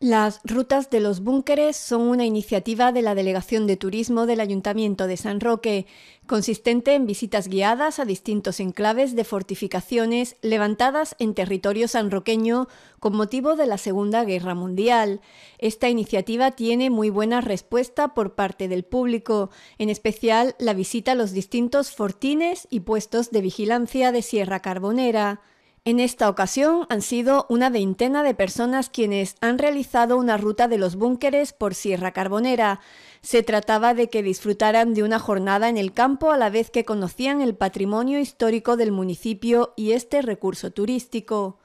Las rutas de los búnkeres son una iniciativa de la Delegación de Turismo del Ayuntamiento de San Roque, consistente en visitas guiadas a distintos enclaves de fortificaciones levantadas en territorio sanroqueño con motivo de la Segunda Guerra Mundial. Esta iniciativa tiene muy buena respuesta por parte del público, en especial la visita a los distintos fortines y puestos de vigilancia de Sierra Carbonera. En esta ocasión han sido una veintena de personas quienes han realizado una ruta de los búnkeres por Sierra Carbonera. Se trataba de que disfrutaran de una jornada en el campo a la vez que conocían el patrimonio histórico del municipio y este recurso turístico.